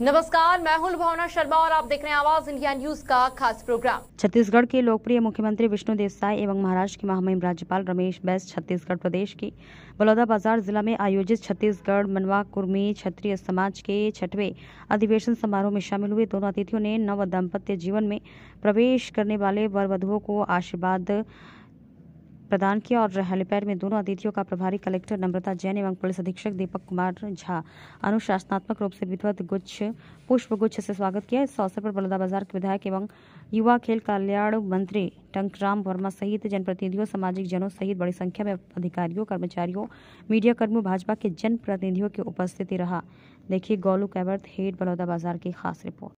नमस्कार मैं हूं लुभावना शर्मा और आप देख रहे हैं आवाज इंडिया न्यूज का खास प्रोग्राम छत्तीसगढ़ के लोकप्रिय मुख्यमंत्री विष्णु देवसाय एवं महाराष्ट्र के महामहिम राज्यपाल रमेश बैस छत्तीसगढ़ प्रदेश के बलौदाबाजार जिला में आयोजित छत्तीसगढ़ मनवा कुर्मी क्षत्रिय समाज के छठवे अधिवेशन समारोह में शामिल हुए दोनों अतिथियों ने नव दाम्पत्य जीवन में प्रवेश करने वाले वर वधुओं को आशीर्वाद प्रदान किया और हेलीपैड में दोनों अतिथियों का प्रभारी कलेक्टर नम्रता जैन एवं पुलिस अधीक्षक दीपक कुमार झा अनुशासनात्मक रूप से विधिवत गुच्छ पुष्प गुच्छ से स्वागत किया इस अवसर पर बलौदा बाजार के विधायक एवं युवा खेल कल्याण मंत्री टंकराम वर्मा सहित जनप्रतिनिधियों सामाजिक जनों सहित बड़ी संख्या में अधिकारियों कर्मचारियों मीडिया कर्मियों भाजपा के जनप्रतिनिधियों की उपस्थिति रहा देखिए गोलू कैबर्थ हेड बलौदा बाजार की खास रिपोर्ट